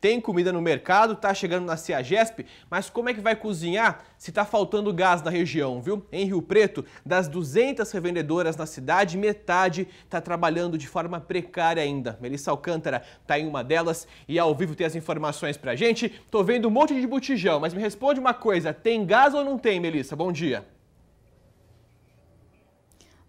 Tem comida no mercado, tá chegando na Jesp, mas como é que vai cozinhar se tá faltando gás na região, viu? Em Rio Preto, das 200 revendedoras na cidade, metade tá trabalhando de forma precária ainda. Melissa Alcântara tá em uma delas e ao vivo tem as informações pra gente. Tô vendo um monte de botijão, mas me responde uma coisa, tem gás ou não tem, Melissa? Bom dia.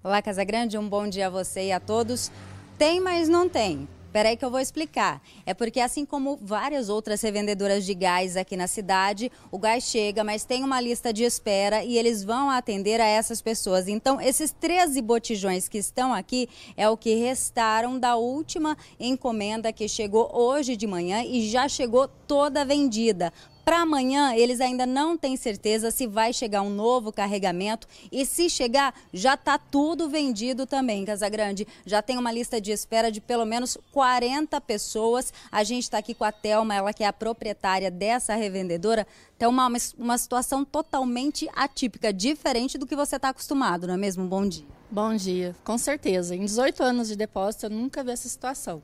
Olá, Casa Grande. um bom dia a você e a todos. Tem, mas não tem. Peraí que eu vou explicar. É porque assim como várias outras revendedoras de gás aqui na cidade, o gás chega, mas tem uma lista de espera e eles vão atender a essas pessoas. Então, esses 13 botijões que estão aqui é o que restaram da última encomenda que chegou hoje de manhã e já chegou toda vendida. Para amanhã, eles ainda não têm certeza se vai chegar um novo carregamento e se chegar, já está tudo vendido também, Casagrande. Já tem uma lista de espera de pelo menos 40 pessoas. A gente está aqui com a Thelma, ela que é a proprietária dessa revendedora. Então, uma, uma situação totalmente atípica, diferente do que você está acostumado, não é mesmo? Bom dia. Bom dia, com certeza. Em 18 anos de depósito, eu nunca vi essa situação.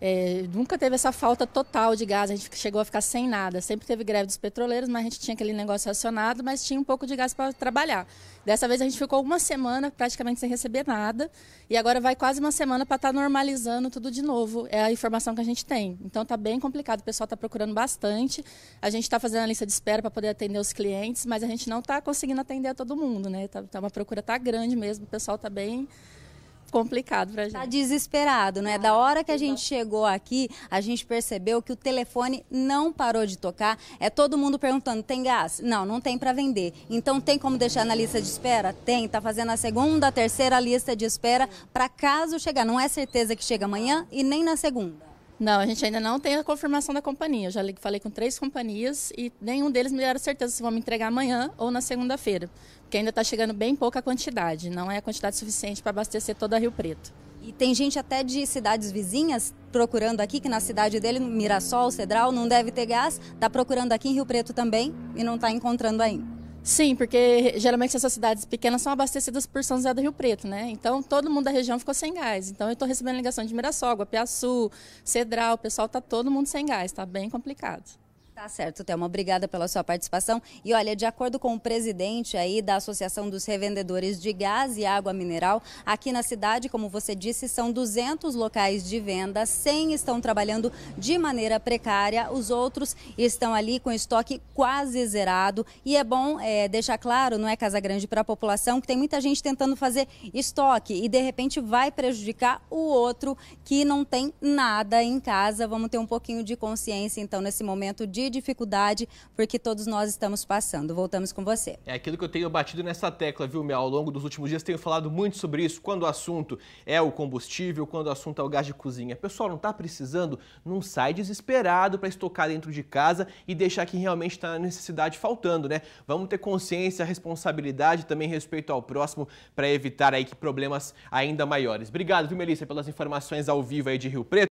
É, nunca teve essa falta total de gás, a gente chegou a ficar sem nada. Sempre teve greve dos petroleiros, mas a gente tinha aquele negócio acionado, mas tinha um pouco de gás para trabalhar. Dessa vez a gente ficou uma semana praticamente sem receber nada e agora vai quase uma semana para estar tá normalizando tudo de novo. É a informação que a gente tem. Então está bem complicado, o pessoal está procurando bastante. A gente está fazendo a lista de espera para poder atender os clientes, mas a gente não está conseguindo atender a todo mundo, né? Tá, tá uma procura está grande mesmo, o pessoal está bem complicado pra tá gente. Tá desesperado, né? Ah, da hora que a gente chegou aqui, a gente percebeu que o telefone não parou de tocar. É todo mundo perguntando: tem gás? Não, não tem para vender. Então tem como deixar na lista de espera? Tem, tá fazendo a segunda, terceira lista de espera para caso chegar. Não é certeza que chega amanhã e nem na segunda. Não, a gente ainda não tem a confirmação da companhia. Eu já falei com três companhias e nenhum deles me deram certeza se vão me entregar amanhã ou na segunda-feira, porque ainda está chegando bem pouca quantidade, não é a quantidade suficiente para abastecer toda a Rio Preto. E tem gente até de cidades vizinhas procurando aqui, que na cidade dele, Mirassol, Cedral, não deve ter gás, está procurando aqui em Rio Preto também e não está encontrando ainda. Sim, porque geralmente essas cidades pequenas são abastecidas por São José do Rio Preto, né? Então todo mundo da região ficou sem gás. Então eu estou recebendo ligação de Mirassol, Guapiaçu, Cedral, o pessoal está todo mundo sem gás, Está bem complicado. Tá certo, Thelma. Obrigada pela sua participação. E olha, de acordo com o presidente aí da Associação dos Revendedores de Gás e Água Mineral, aqui na cidade, como você disse, são 200 locais de venda, 100 estão trabalhando de maneira precária, os outros estão ali com estoque quase zerado. E é bom é, deixar claro, não é Casa Grande para a população, que tem muita gente tentando fazer estoque e de repente vai prejudicar o outro que não tem nada em casa. Vamos ter um pouquinho de consciência, então, nesse momento de dificuldade, porque todos nós estamos passando. Voltamos com você. É aquilo que eu tenho batido nessa tecla, viu, Mel? Ao longo dos últimos dias tenho falado muito sobre isso, quando o assunto é o combustível, quando o assunto é o gás de cozinha. Pessoal, não está precisando? Não sai desesperado para estocar dentro de casa e deixar que realmente está na necessidade faltando, né? Vamos ter consciência, responsabilidade, também respeito ao próximo para evitar aí que problemas ainda maiores. Obrigado, viu, Melissa, pelas informações ao vivo aí de Rio Preto.